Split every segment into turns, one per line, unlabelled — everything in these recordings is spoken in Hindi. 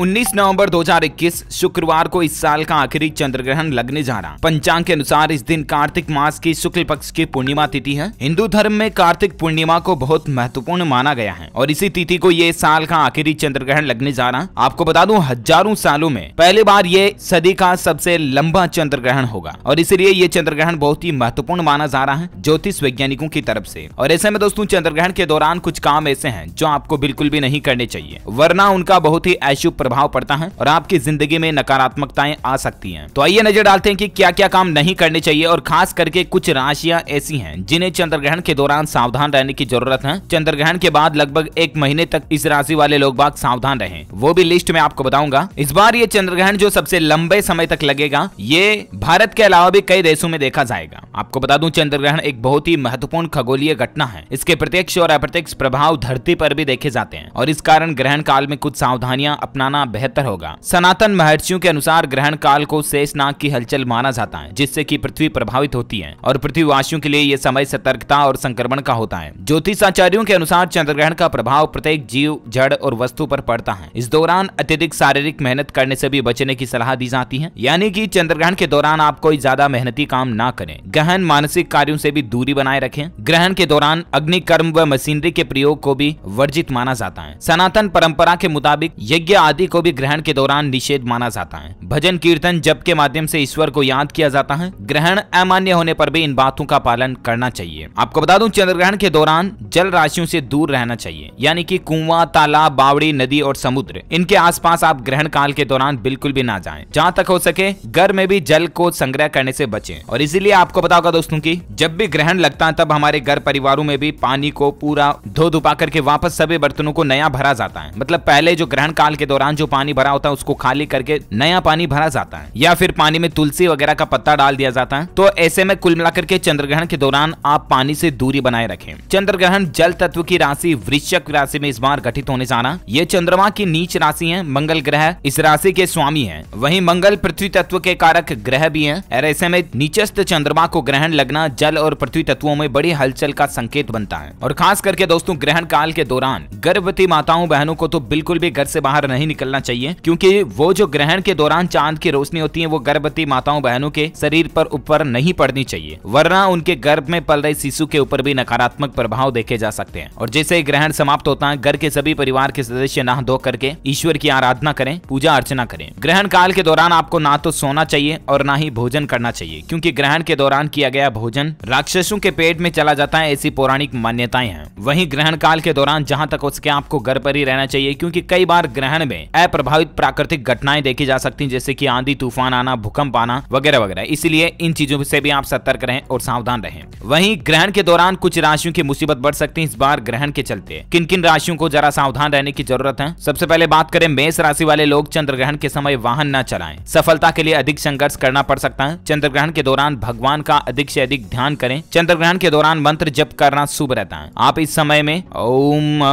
19 नवंबर 2021 शुक्रवार को इस साल का आखिरी चंद्र ग्रहण लगने जा रहा पंचांग के अनुसार इस दिन कार्तिक मास की शुक्ल पक्ष की पूर्णिमा तिथि है हिंदू धर्म में कार्तिक पूर्णिमा को बहुत महत्वपूर्ण माना गया है और इसी तिथि को ये साल का आखिरी चंद्र ग्रहण लगने जा रहा आपको बता दूं हजारों सालों में पहली बार ये सदी का सबसे लंबा चंद्र ग्रहण होगा और इसीलिए ये चंद्र ग्रहण बहुत ही महत्वपूर्ण माना जा रहा है ज्योतिष वैज्ञानिकों की तरफ से और ऐसे में दोस्तों चंद्र ग्रहण के दौरान कुछ काम ऐसे हैं जो आपको बिल्कुल भी नहीं करने चाहिए वरना उनका बहुत ही अशुभ प्रभाव पड़ता है और आपकी जिंदगी में नकारात्मकताएं आ सकती है तो आइए नजर डालते हैं की क्या क्या काम नहीं करने चाहिए और खास करके कुछ राशियां ऐसी हैं जिन्हें चंद्र ग्रहण के दौरान सावधान रहने की जरूरत है चंद्र ग्रहण के बाद लगभग एक महीने तक इस राशि वाले लोग बाग सावधान रहे वो भी लिस्ट में आपको बताऊंगा इस बार ये चंद्र ग्रहण जो सबसे लंबे समय तक लगेगा ये भारत के अलावा भी कई देशों में देखा जाएगा आपको बता दूं चंद्र ग्रहण एक बहुत ही महत्वपूर्ण खगोलीय घटना है इसके प्रत्यक्ष और अप्रत्यक्ष प्रभाव धरती पर भी देखे जाते हैं और इस कारण ग्रहण काल में कुछ सावधानियां अपनाना करना बेहतर होगा सनातन महर्षियों के अनुसार ग्रहण काल को नाग की हलचल माना जाता है जिससे की पृथ्वी प्रभावित होती है और पृथ्वीवासियों के लिए ये समय सतर्कता और संक्रमण का होता है ज्योतिष आचार्यों के अनुसार चंद्र ग्रहण का प्रभाव प्रत्येक जीव जड़ और वस्तु पर पड़ता है इस दौरान अत्यधिक शारीरिक मेहनत करने से भी बचने की सलाह दी जाती है यानी कि ग्रहण के दौरान आप कोई ज्यादा मेहनती काम ना करें गहन मानसिक कार्यों से भी दूरी बनाए रखें ग्रहण के दौरान अग्नि कर्म व मशीनरी के प्रयोग को भी वर्जित माना जाता है सनातन परंपरा के मुताबिक यज्ञ आदि आदि को भी ग्रहण के दौरान निषेध माना जाता है भजन कीर्तन जब के माध्यम से ईश्वर को याद किया जाता है ग्रहण अमान्य होने पर भी इन बातों का पालन करना चाहिए आपको बता दूं चंद्र ग्रहण के दौरान जल राशियों से दूर रहना चाहिए यानी कि कुआ तालाब बावड़ी नदी और समुद्र इनके आसपास आप ग्रहण काल के दौरान बिल्कुल भी ना जाएं जहाँ तक हो सके घर में भी जल को संग्रह करने से बचें और इसीलिए आपको पता दोस्तों की जब भी ग्रहण लगता है तब हमारे घर परिवारों में भी पानी को पूरा धो धुपा करके वापस सभी बर्तनों को नया भरा जाता है मतलब पहले जो ग्रहण काल के दौरान दौरान जो पानी भरा होता है उसको खाली करके नया पानी भरा जाता है या फिर पानी में तुलसी वगैरह का पत्ता डाल दिया जाता है तो ऐसे में कुल मिलाकर के चंद्र ग्रहण के दौरान आप पानी से दूरी बनाए रखें चंद्र ग्रहण जल तत्व की राशि वृश्चक राशि में इस बार गठित होने जाना ये चंद्रमा की नीच राशि है मंगल ग्रह इस राशि के स्वामी है वही मंगल पृथ्वी तत्व के कारक ग्रह भी है और ऐसे में नीचस्थ चंद्रमा को ग्रहण लगना जल और पृथ्वी तत्वों में बड़ी हलचल का संकेत बनता है और खास करके दोस्तों ग्रहण काल के दौरान गर्भवती माताओं बहनों को तो बिल्कुल भी घर से बाहर नहीं निकलना चाहिए क्योंकि वो जो ग्रहण के दौरान चांद की रोशनी होती है वो गर्भवती माताओं बहनों के शरीर पर ऊपर नहीं पड़नी चाहिए वरना उनके गर्भ में पल रहे शिशु के ऊपर भी नकारात्मक प्रभाव देखे जा सकते हैं और जैसे ग्रहण समाप्त होता है घर के सभी परिवार के सदस्य नहा धो करके ईश्वर की आराधना करें पूजा अर्चना करें ग्रहण काल के दौरान आपको ना तो सोना चाहिए और ना ही भोजन करना चाहिए क्योंकि ग्रहण के दौरान किया गया भोजन राक्षसों के पेट में चला जाता है ऐसी पौराणिक मान्यताएं हैं वहीं ग्रहण काल के दौरान जहां तक हो सके आपको घर पर ही रहना चाहिए क्योंकि कई बार ग्रहण में अप्रभावित प्राकृतिक घटनाएं देखी जा सकती है जैसे की आंधी तूफान आना भूकंप आना वगैरह वगैरह इसलिए इन चीजों से भी आप सतर्क रहें और सावधान रहें वहीं ग्रहण के दौरान कुछ राशियों की मुसीबत बढ़ सकती है इस बार ग्रहण के चलते किन किन राशियों को जरा सावधान रहने की जरूरत है सबसे पहले बात करें मेष राशि वाले लोग चंद्र ग्रहण के समय वाहन न चलाएं सफलता के लिए अधिक संघर्ष करना पड़ सकता है चंद्र ग्रहण के दौरान भगवान का अधिक से अधिक ध्यान करें चंद्र ग्रहण के दौरान मंत्र जप करना शुभ रहता है आप इस समय में ओम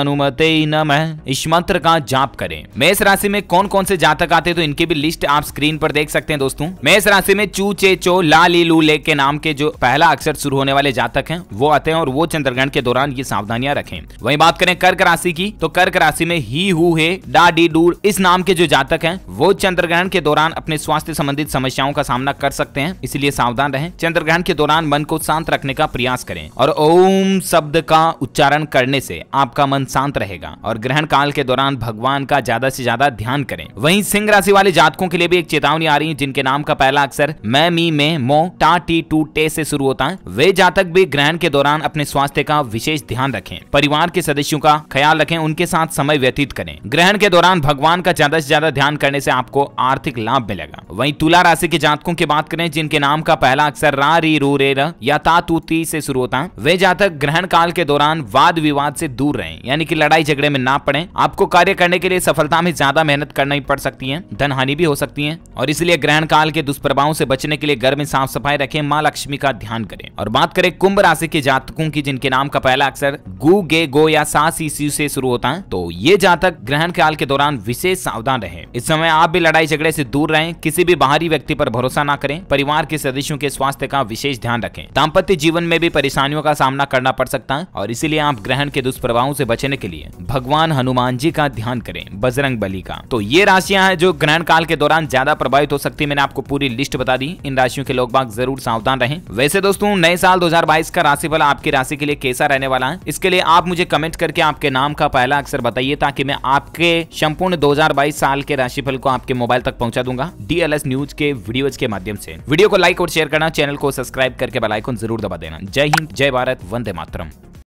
अनुमते नम इस मंत्र का जाप करें मेष राशि में कौन कौन से जातक आते हैं तो इनकी भी लिस्ट आप स्क्रीन पर देख सकते हैं दोस्तों मेष राशि में चू चे चो ला ली लू ले के नाम के जो पहला अक्षर शुरू होने वाले जातक है वो आते हैं और वो चंद्रग्रहण के दौरान ये सावधानियां रखें वही बात करें कर्क राशि की तो कर्क राशि में ही हु है डा डी डू इस नाम के जो जातक है वो चंद्रग्रहण के दौरान अपने स्वास्थ्य संबंधित समस्याओं का सामना कर सकते हैं इसलिए सावधान रहें चंद्रग्रहण के दौरान मन को शांत रखने का प्रयास करें और ओम शब्द का उच्चारण करने से आपका मन शांत रहेगा और ग्रहण काल के दौरान भगवान का ज्यादा से ज्यादा ध्यान करें वहीं सिंह राशि वाले जातकों के लिए भी एक चेतावनी आ रही है जिनके नाम का पहला अक्सर मैं मी में मो टा टी टू टे से शुरू होता है वे जातक भी ग्रहण के दौरान अपने स्वास्थ्य का विशेष ध्यान रखें परिवार के सदस्यों का ख्याल रखें उनके साथ समय व्यतीत करें ग्रहण के दौरान भगवान का ज्यादा से ज्यादा ध्यान करने से आपको आर्थिक लाभ मिलेगा वहीं तुला राशि के जातकों की बात करें जिनके नाम का पहला अक्सर रा री रू रे या ता तू ती से शुरू होता है वे जातक ग्रहण काल के दौरान वाद विवाद से दूर रहें यानी कि लड़ाई झगड़े में ना पड़े आपको कार्य करने के लिए सफल सफलता में ज्यादा मेहनत करनी पड़ सकती है धन हानि भी हो सकती है और इसलिए ग्रहण काल के दुष्प्रभावों से बचने के लिए घर में साफ सफाई रखे माँ लक्ष्मी का ध्यान करें और बात करें कुंभ राशि के जातकों की जिनके नाम का पहला अक्षर गु गे गो या सा से शुरू होता है तो ये जातक ग्रहण काल के दौरान विशेष सावधान रहे इस समय आप भी लड़ाई झगड़े से दूर रहें किसी भी बाहरी व्यक्ति पर भरोसा न करें परिवार के सदस्यों के स्वास्थ्य का विशेष ध्यान रखें दाम्पत्य जीवन में भी परेशानियों का सामना करना पड़ सकता है और इसीलिए आप ग्रहण के दुष्प्रभावों से बचने के लिए भगवान हनुमान जी का ध्यान करें बस बजरंग बली का तो ये राशियां हैं जो ग्रहण काल के दौरान ज्यादा प्रभावित हो सकती है मैंने आपको पूरी लिस्ट बता दी इन राशियों के लोग बाग जरूर सावधान रहे वैसे दोस्तों नए साल दो का राशिफल आपकी राशि के लिए कैसा रहने वाला है इसके लिए आप मुझे कमेंट करके आपके नाम का पहला अक्षर बताइए ताकि मैं आपके संपूर्ण दो साल के राशिफल को आपके मोबाइल तक पहुँचा दूंगा डीएलएस न्यूज के वीडियो के माध्यम से वीडियो को लाइक और शेयर करना चैनल को सब्सक्राइब करके बेलाइकन जरूर दबा देना जय हिंद जय भारत वंदे मातरम